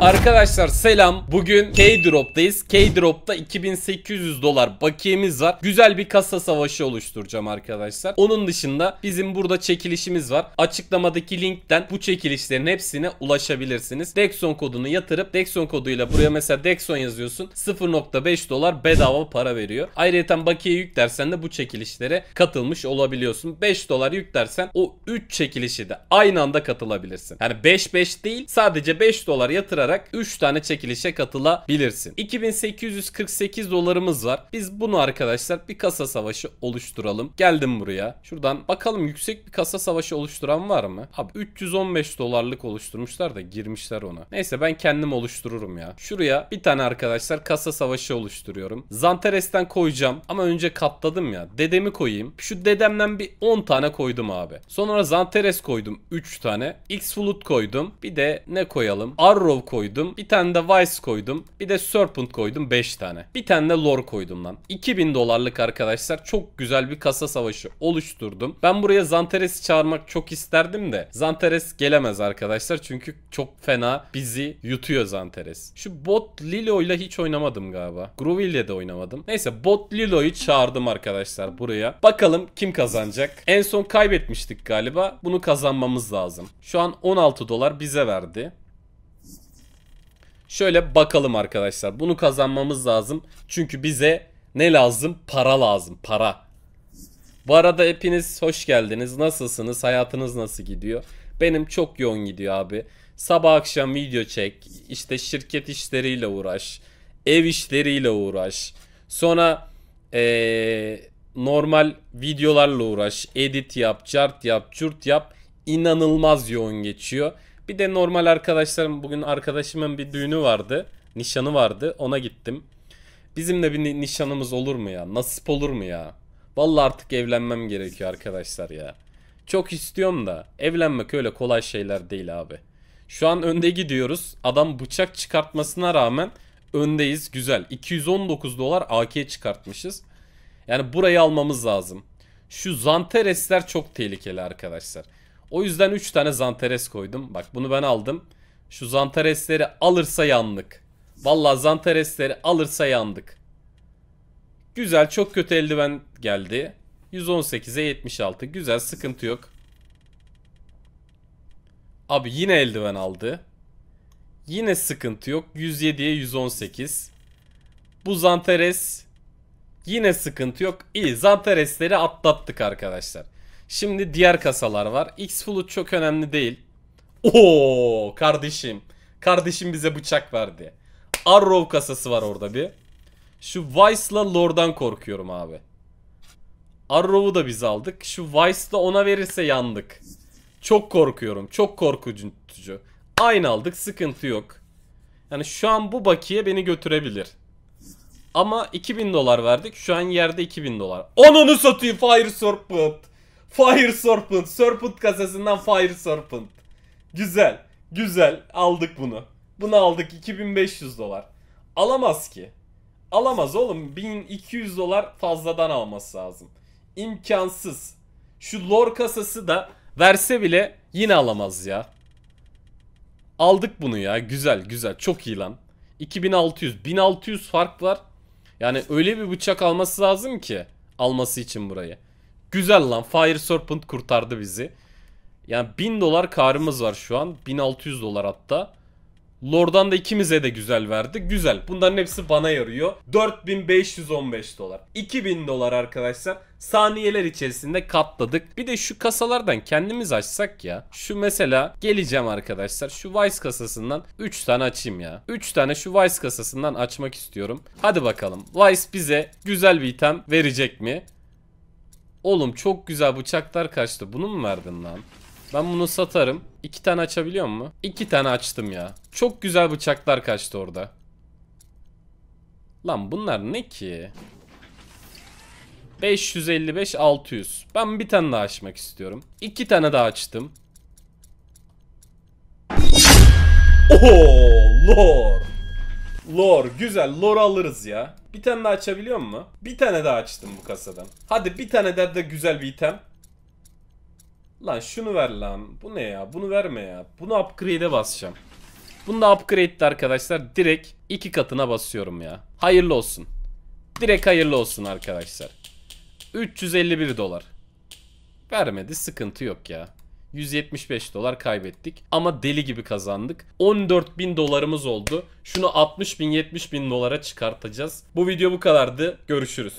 Arkadaşlar selam. Bugün K-Drop'tayız. K-Drop'ta 2800 dolar bakiyemiz var. Güzel bir kasa savaşı oluşturacağım arkadaşlar. Onun dışında bizim burada çekilişimiz var. Açıklamadaki linkten bu çekilişlerin hepsine ulaşabilirsiniz. Dexon kodunu yatırıp Dexon koduyla buraya mesela Dexon yazıyorsun. 0.5 dolar bedava para veriyor. Ayrıca bakiye yüklersen de bu çekilişlere katılmış olabiliyorsun. 5 dolar yüklersen o 3 çekilişi de aynı anda katılabilirsin. Yani 5-5 değil sadece 5 dolar yatırarak bastırarak 3 tane çekilişe katılabilirsin. 2848 dolarımız var. Biz bunu arkadaşlar bir kasa savaşı oluşturalım. Geldim buraya. Şuradan bakalım yüksek bir kasa savaşı oluşturan var mı? Abi 315 dolarlık oluşturmuşlar da girmişler ona. Neyse ben kendim oluştururum ya. Şuraya bir tane arkadaşlar kasa savaşı oluşturuyorum. Zanteres'ten koyacağım ama önce katladım ya. Dedemi koyayım. Şu dedemden bir 10 tane koydum abi. Sonra Zanteres koydum 3 tane. X-Flut koydum. Bir de ne koyalım? Arrow koydum. Bir tane de Vice koydum. Bir de Serpent koydum 5 tane. Bir tane de Lore koydum lan. 2000 dolarlık arkadaşlar çok güzel bir kasa savaşı oluşturdum. Ben buraya Zanteres'i çağırmak çok isterdim de Zanteres gelemez arkadaşlar çünkü çok fena bizi yutuyor Zanteres. Şu bot Lilo ile hiç oynamadım galiba. Groovy ile de oynamadım. Neyse bot Lilo'yu çağırdım arkadaşlar buraya. Bakalım kim kazanacak. En son kaybetmiştik galiba. Bunu kazanmamız lazım. Şu an 16 dolar bize verdi. Şöyle bakalım arkadaşlar. Bunu kazanmamız lazım. Çünkü bize ne lazım? Para lazım. Para. Bu arada hepiniz hoş geldiniz. Nasılsınız? Hayatınız nasıl gidiyor? Benim çok yoğun gidiyor abi. Sabah akşam video çek. işte şirket işleriyle uğraş. Ev işleriyle uğraş. Sonra ee, normal videolarla uğraş. Edit yap, chart yap, çurt yap. İnanılmaz yoğun geçiyor. Bir de normal arkadaşlarım bugün arkadaşımın bir düğünü vardı. Nişanı vardı. Ona gittim. Bizim de bir nişanımız olur mu ya? Nasip olur mu ya? Vallahi artık evlenmem gerekiyor arkadaşlar ya. Çok istiyorum da evlenmek öyle kolay şeyler değil abi. Şu an önde gidiyoruz. Adam bıçak çıkartmasına rağmen öndeyiz. Güzel. 219 dolar AK çıkartmışız. Yani burayı almamız lazım. Şu Zanteresler çok tehlikeli arkadaşlar. O yüzden 3 tane Zanteres koydum. Bak bunu ben aldım. Şu Zantaresleri alırsa yandık. Valla Zantaresleri alırsa yandık. Güzel çok kötü eldiven geldi. 118'e 76. Güzel sıkıntı yok. Abi yine eldiven aldı. Yine sıkıntı yok. 107'ye 118. Bu Zantares yine sıkıntı yok. İyi Zantaresleri atlattık arkadaşlar. Şimdi diğer kasalar var. X Flut çok önemli değil. Oo kardeşim. Kardeşim bize bıçak verdi. Arrow kasası var orada bir. Şu Vice'la Lord'dan korkuyorum abi. Arrow'u da biz aldık. Şu Vice'la ona verirse yandık. Çok korkuyorum. Çok korkutucu. Aynı aldık. Sıkıntı yok. Yani şu an bu bakiye beni götürebilir. Ama 2000 dolar verdik. Şu an yerde 2000 dolar. Onunu satayım Fire Serpent. Fire Serpent. Serpent kasasından Fire Serpent. Güzel. Güzel. Aldık bunu. Bunu aldık 2500 dolar. Alamaz ki. Alamaz oğlum. 1200 dolar fazladan alması lazım. İmkansız. Şu lore kasası da verse bile yine alamaz ya. Aldık bunu ya. Güzel güzel. Çok iyi lan. 2600. 1600 fark var. Yani öyle bir bıçak alması lazım ki. Alması için burayı. Güzel lan. Fire Serpent kurtardı bizi. Yani 1000 dolar karımız var şu an. 1600 dolar hatta. Lord'dan da ikimize de güzel verdi. Güzel. Bunların hepsi bana yarıyor. 4515 dolar. 2000 dolar arkadaşlar. Saniyeler içerisinde katladık. Bir de şu kasalardan kendimiz açsak ya. Şu mesela geleceğim arkadaşlar. Şu Vice kasasından 3 tane açayım ya. 3 tane şu Vice kasasından açmak istiyorum. Hadi bakalım. Vice bize güzel bir item verecek mi? Oğlum çok güzel bıçaklar kaçtı. Bunu mu verdin lan? Ben bunu satarım. İki tane açabiliyor mu? İki tane açtım ya. Çok güzel bıçaklar kaçtı orada. Lan bunlar ne ki? 555 600. Ben bir tane daha açmak istiyorum. İki tane daha açtım. Oo, lor. Lor güzel. Lor alırız ya. Bir tane daha açabiliyor mu? Bir tane daha açtım bu kasadan. Hadi bir tane daha de güzel bir item. Lan şunu ver lan. Bu ne ya? Bunu verme ya. Bunu upgrade'e basacağım. Bunu da upgrade'de arkadaşlar. Direkt iki katına basıyorum ya. Hayırlı olsun. Direkt hayırlı olsun arkadaşlar. 351 dolar. Vermedi sıkıntı yok ya. 175 dolar kaybettik. Ama deli gibi kazandık. 14 bin dolarımız oldu. Şunu 60 bin 70 bin dolara çıkartacağız. Bu video bu kadardı. Görüşürüz.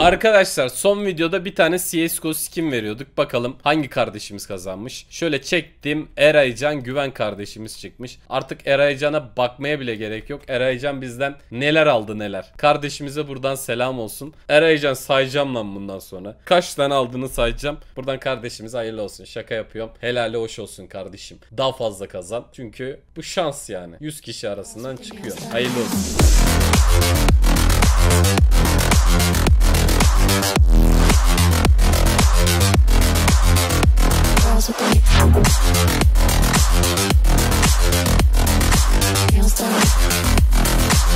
Arkadaşlar son videoda bir tane CSGO skin veriyorduk. Bakalım hangi kardeşimiz kazanmış. Şöyle çektim. Eraycan Güven kardeşimiz çıkmış. Artık Eraycan'a bakmaya bile gerek yok. Eraycan bizden neler aldı neler. Kardeşimize buradan selam olsun. Eraycan sayacağım lan bundan sonra. Kaç tane aldığını sayacağım. Buradan kardeşimize hayırlı olsun. Şaka yapıyorum. Helali hoş olsun kardeşim. Daha fazla kazan. Çünkü bu şans yani. 100 kişi arasından çıkıyor. Hayırlı olsun.